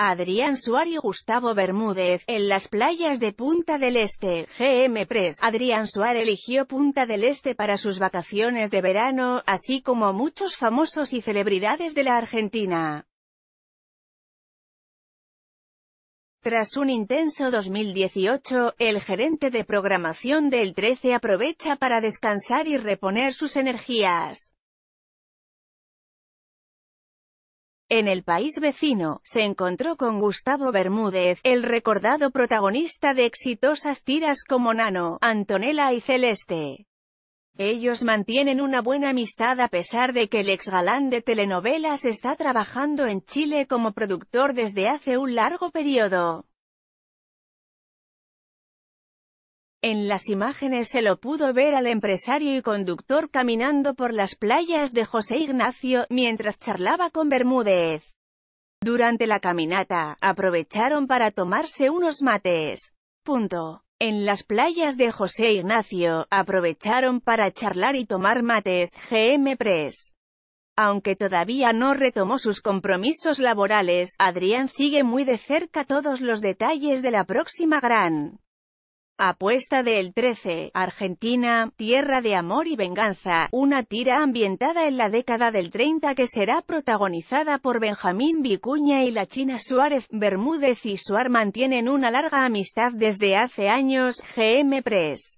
Adrián y Gustavo Bermúdez, en las playas de Punta del Este, GM Press. Adrián Suárez eligió Punta del Este para sus vacaciones de verano, así como muchos famosos y celebridades de la Argentina. Tras un intenso 2018, el gerente de programación del 13 aprovecha para descansar y reponer sus energías. En el país vecino, se encontró con Gustavo Bermúdez, el recordado protagonista de exitosas tiras como Nano, Antonella y Celeste. Ellos mantienen una buena amistad a pesar de que el exgalán de telenovelas está trabajando en Chile como productor desde hace un largo periodo. En las imágenes se lo pudo ver al empresario y conductor caminando por las playas de José Ignacio, mientras charlaba con Bermúdez. Durante la caminata, aprovecharon para tomarse unos mates. Punto. En las playas de José Ignacio, aprovecharon para charlar y tomar mates, GM Press. Aunque todavía no retomó sus compromisos laborales, Adrián sigue muy de cerca todos los detalles de la próxima gran Apuesta del 13, Argentina, Tierra de Amor y Venganza, una tira ambientada en la década del 30 que será protagonizada por Benjamín Vicuña y la China Suárez. Bermúdez y Suar mantienen una larga amistad desde hace años, GM Press.